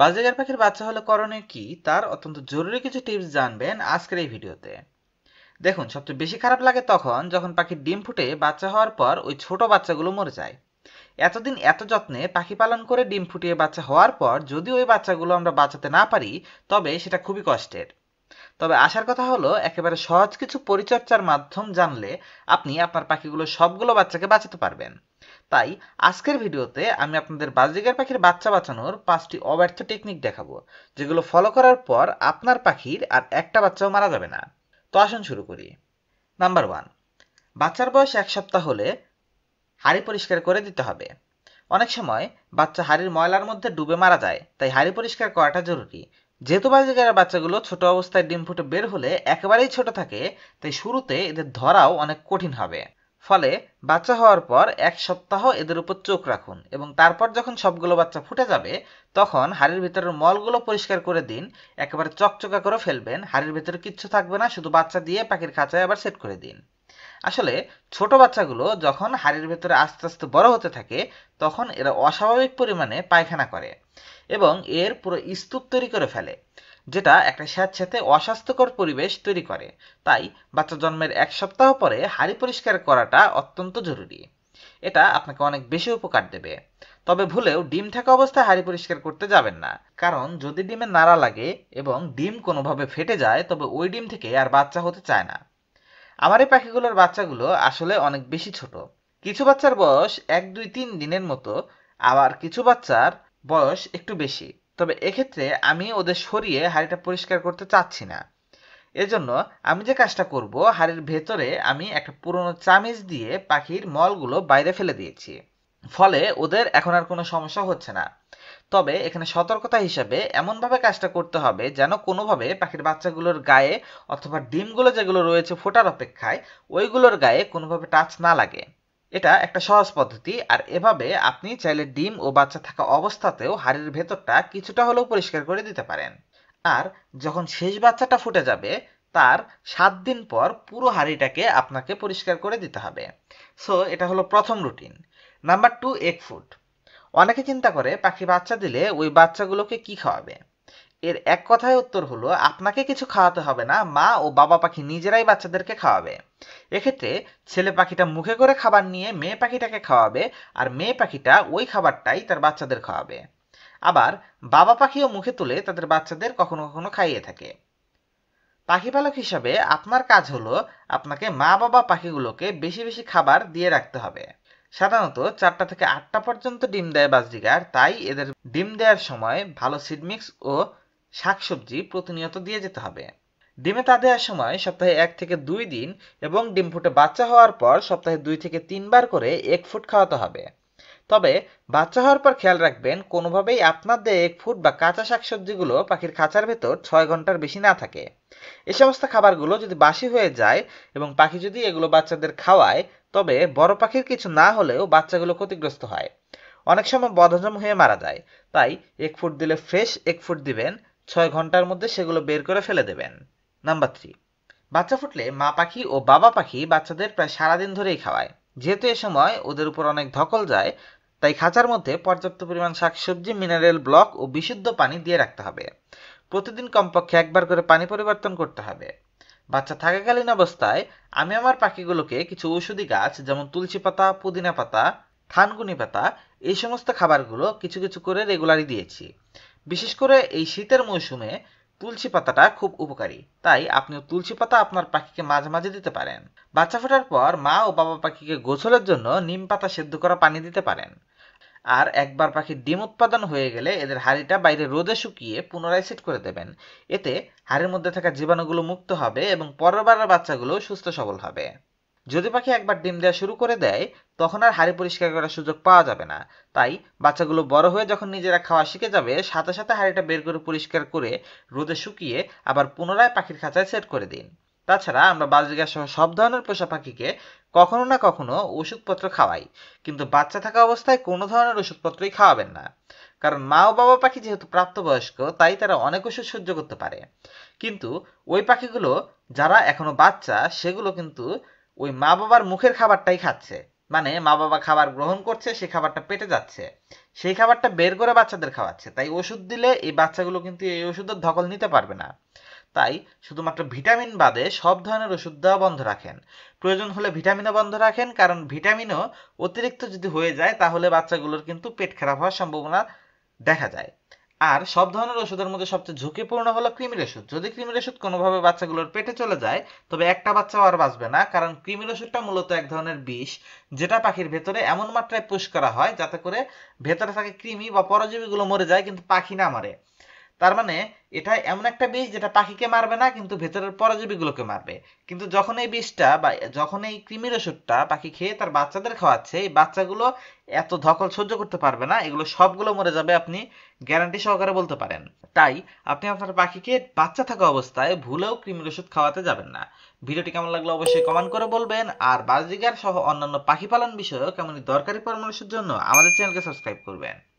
বাজেগার পাখির বাচ্চা হলে করণীয় কি তার অত্যন্ত জরুরি কিছু টিপস জানবেন আজকের এই ভিডিওতে দেখুন সবচেয়ে বেশি খারাপ লাগে তখন যখন পাখির ডিম ফুটে বাচ্চা হওয়ার পর ওই ছোট বাচ্চাগুলো মরে যায় এতদিন এত যত্নে পাখি পালন করে ডিম ফুটিয়ে বাচ্চা হওয়ার পর যদি ওই বাচ্চাগুলো আমরা বাঁচাতে না পারি তবে সেটা খুবই কষ্টের তবে আসার কথা হলো একেবারে সহজ কিছু পরিচর্যার মাধ্যম জানলে আপনি আপনার পাখিগুলো সবগুলো বাচ্চাকে বাঁচাতে পারবেন তাই আজকের ভিডিওতে আমি আপনাদের বাজিগার পাখির বাচ্চা বাঁচানোর পাঁচটি অব্যর্থ টেকনিক দেখাবো যেগুলো ফলো করার পর আপনার পাখির আর একটা বাচ্চাও মারা যাবে না তো আসুন শুরু করি নাম্বার ওয়ান বাচ্চার বয়স এক সপ্তাহ হলে হাড়ি পরিষ্কার করে দিতে হবে অনেক সময় বাচ্চা হাড়ির ময়লার মধ্যে ডুবে মারা যায় তাই হাড়ি পরিষ্কার করাটা জরুরি যেহেতু বাজিকারা বাচ্চাগুলো ছোট অবস্থায় ডিম ফুটে বের হলে একেবারেই ছোট থাকে তাই শুরুতে এদের ধরাও অনেক কঠিন হবে ফলে বাচ্চা হওয়ার পর এক সপ্তাহ এদের উপর চোখ রাখুন এবং তারপর যখন সবগুলো বাচ্চা ফুটে যাবে তখন হাড়ির ভিতরের মলগুলো পরিষ্কার করে দিন একেবারে চকচকা করে ফেলবেন হাড়ির ভেতরে কিচ্ছু থাকবে না শুধু বাচ্চা দিয়ে পাখির খাঁচায় আবার সেট করে দিন আসলে ছোট বাচ্চাগুলো যখন হাড়ের ভেতরে আস্তে আস্তে বড় হতে থাকে তখন এরা অস্বাভাবিক পরিমাণে পায়খানা করে এবং এর পুরো স্তূপ তৈরি করে ফেলে যেটা একটা স্যাঁতস্যাঁতে অস্বাস্থ্যকর পরিবেশ তৈরি করে তাই বাচ্চা জন্মের এক সপ্তাহ পরে হাড়ি পরিষ্কার করাটা অত্যন্ত জরুরি এটা আপনাকে অনেক বেশি উপকার দেবে তবে ভুলেও ডিম থাকা অবস্থায় হাড়ি পরিষ্কার করতে যাবেন না কারণ যদি ডিমে নাড়া লাগে এবং ডিম কোনোভাবে ফেটে যায় তবে ওই ডিম থেকে আর বাচ্চা হতে চায় না আমার এই পাখিগুলোর বাচ্চাগুলো আসলে অনেক বেশি ছোট কিছু বাচ্চার বয়স এক দুই তিন দিনের মতো আবার কিছু বাচ্চার বয়স একটু বেশি তবে এক্ষেত্রে আমি ওদের সরিয়ে হাড়িটা পরিষ্কার করতে চাচ্ছি না এজন্য আমি যে কাজটা করব হাড়ির ভেতরে আমি একটা পুরনো চামিচ দিয়ে পাখির মলগুলো বাইরে ফেলে দিয়েছি ফলে ওদের এখন আর কোনো সমস্যা হচ্ছে না তবে এখানে সতর্কতা হিসাবে এমনভাবে কাজটা করতে হবে যেন কোনোভাবে পাখির বাচ্চাগুলোর গায়ে অথবা ডিমগুলো যেগুলো রয়েছে ফোটার অপেক্ষায় ওইগুলোর গায়ে কোনোভাবে টাচ না লাগে এটা একটা সহজ পদ্ধতি আর এভাবে আপনি চাইলে ডিম ও বাচ্চা থাকা অবস্থাতেও হাড়ের ভেতরটা কিছুটা হলেও পরিষ্কার করে দিতে পারেন আর যখন শেষ বাচ্চাটা ফুটে যাবে তার সাত দিন পর পুরো হাঁড়িটাকে আপনাকে পরিষ্কার করে দিতে হবে সো এটা হলো প্রথম routine number two egg food অনেকে চিন্তা করে পাখি বাচ্চা দিলে ওই বাচ্চাগুলোকে কি খাওয়াবে এর এক কথায় উত্তর হলো আপনাকে কিছু খাওয়াতে হবে না মা ও বাবা পাখি নিজেরাই বাচ্চাদেরকে খাওয়াবে এক্ষেত্রে ছেলে পাখিটা মুখে করে খাবার নিয়ে মেয়ে পাখিটাকে খাওয়াবে আর মেয়ে পাখিটা ওই খাবারটাই তার বাচ্চাদের খাওয়াবে আবার বাবা পাখিও মুখে তুলে তাদের বাচ্চাদের কখনো কখনো খাইয়ে থাকে পাখি পালক হিসাবে আপনার কাজ হলো আপনাকে মা বাবা পাখিগুলোকে বেশি বেশি খাবার দিয়ে রাখতে হবে সাধারণত চারটা থেকে আটটা পর্যন্ত ডিম দেয় বাজরিকার তাই এদের ডিম দেওয়ার সময় ভালো সিডমিক্স ও শাকসবজি প্রতিনিয়ত দিয়ে যেতে হবে ডিমে তা দেওয়ার সময় সপ্তাহে এক থেকে দুই দিন এবং ডিম ফুটে বাচ্চা হওয়ার পর সপ্তাহে দুই থেকে তিনবার করে এক ফুট খাওয়াতে হবে তবে বাচ্চা হওয়ার পর খেয়াল রাখবেন কোনোভাবেই আপনার এক ফুট বা কাঁচা শাকসবজিগুলো পাখির খাঁচার ভেতর ছয় ঘন্টার বেশি না থাকে এ সমস্ত খাবারগুলো যদি বাসি হয়ে যায় এবং পাখি যদি এগুলো বাচ্চাদের খাওয়ায় তবে বড় পাখির কিছু না হলেও বাচ্চাগুলো ক্ষতিগ্রস্ত হয় অনেক সময় বদহজম হয়ে মারা যায় তাই এক ফুট দিলে ফ্রেশ এক ফুট দিবেন ছয় ঘন্টার মধ্যে সেগুলো বের করে ফেলে দেবেন নাম্বার থ্রি বাচ্চা ফুটলে মা পাখি ও বাবা পাখি বাচ্চাদের প্রায় সারাদিন ধরেই খাওয়ায় যেহেতু এ সময় ওদের উপর অনেক ধকল যায় তাই খাঁচার মধ্যে পর্যাপ্ত পরিমাণ শাকসবজি মিনারেল ব্লক ও বিশুদ্ধ পানি দিয়ে রাখতে হবে প্রতিদিন কমপক্ষে একবার করে পানি পরিবর্তন করতে হবে বাচ্চা থাকাকালীন অবস্থায় আমি আমার পাখিগুলোকে কিছু ঔষধি গাছ যেমন তুলসী পাতা পুদিনা পাতা থানগুনি পাতা এই সমস্ত খাবারগুলো কিছু কিছু করে রেগুলারই দিয়েছি বিশেষ করে এই শীতের মৌসুমে তুলসী পাতাটা খুব উপকারী তাই আপনিও তুলসী পাতা আপনার পাখিকে মাঝে মাঝে দিতে পারেন বাচ্চা ফোটার পর মা ও বাবা পাখিকে গোছলের জন্য নিম পাতা সেদ্ধ করা পানি দিতে পারেন আর একবার পাখি ডিম উৎপাদন হয়ে গেলে এদের হাড়িটা বাইরে রোদে শুকিয়ে পুনরায় সেট করে দেবেন এতে হাড়ের মধ্যে থাকা জীবাণুগুলো মুক্ত হবে এবং পরেরবারের বাচ্চাগুলো সুস্থ সবল হবে যদি পাখি একবার ডিম দেওয়া শুরু করে দেয় তখন আর হাড়ি পরিষ্কার করার সুযোগ পাওয়া যাবে না তাই বাচ্চাগুলো বড় হয়ে যখন নিজেরা খাওয়া শিখে যাবে সাথে সাথে হাড়িটা বের করে পরিষ্কার করে রোদে শুকিয়ে আবার পুনরায় পাখির খাঁচায় সেট করে দিন তাছাড়া আমরা বাজরিকা সহ সব ধরনের পোষা পাখিকে কখনো না কখনো ওষুধপত্র খাওয়াই কিন্তু বাচ্চা থাকা অবস্থায় কোনো ধরনের ওষুধপত্রই খাওয়াবেন না কারণ মা ও বাবা পাখি যেহেতু প্রাপ্তবয়স্ক তাই তারা অনেক ওষুধ সহ্য করতে পারে কিন্তু ওই পাখিগুলো যারা এখনো বাচ্চা সেগুলো কিন্তু ওই মা বাবার মুখের খাবারটাই খাচ্ছে মানে মা বাবা খাবার গ্রহণ করছে সেই খাবারটা পেটে যাচ্ছে সেই খাবারটা বের করে বাচ্চাদের খাওয়াচ্ছে তাই ওষুধ দিলে এই বাচ্চাগুলো কিন্তু এই ওষুধের ধকল নিতে পারবে না তাই শুধুমাত্র ভিটামিন বাদে সব ধরনের ওষুধ দেওয়া বন্ধ রাখেন প্রয়োজন হলে ভিটামিনও বন্ধ রাখেন কারণ ভিটামিনও অতিরিক্ত যদি হয়ে যায় তাহলে বাচ্চাগুলোর কিন্তু পেট খারাপ হওয়ার সম্ভাবনা দেখা যায় আর সব ধরনের ওষুধের মধ্যে সবচেয়ে ঝুঁকিপূর্ণ হলো কৃমির ওষুধ যদি কৃমির ওষুধ কোনোভাবে বাচ্চাগুলোর পেটে চলে যায় তবে একটা বাচ্চাও আর বাঁচবে না কারণ কৃমির ওষুধটা মূলত এক ধরনের বিষ যেটা পাখির ভেতরে এমন মাত্রায় পুষ করা হয় যাতে করে ভেতরে থাকে কৃমি বা পরজীবীগুলো মরে যায় কিন্তু পাখি না মরে তার মানে এটা এমন একটা বিষ যেটা পাখিকে মারবে না কিন্তু ভেতরের পরজীবীগুলোকে মারবে কিন্তু যখন এই বিষটা বা যখন এই কৃমির ওষুধটা পাখি খেয়ে তার বাচ্চাদের খাওয়াচ্ছে এই বাচ্চাগুলো এত ধকল সহ্য করতে পারবে না এগুলো সবগুলো মরে যাবে আপনি গ্যারান্টি সহকারে বলতে পারেন তাই আপনি আপনার পাখিকে বাচ্চা থাকা অবস্থায় ভুলেও কৃমির ওষুধ খাওয়াতে যাবেন না ভিডিওটি কেমন লাগলো অবশ্যই কমেন্ট করে বলবেন আর বাজিগার সহ অন্যান্য পাখি পালন বিষয়ক এমনই দরকারি পরামর্শের জন্য আমাদের চ্যানেলকে সাবস্ক্রাইব করবেন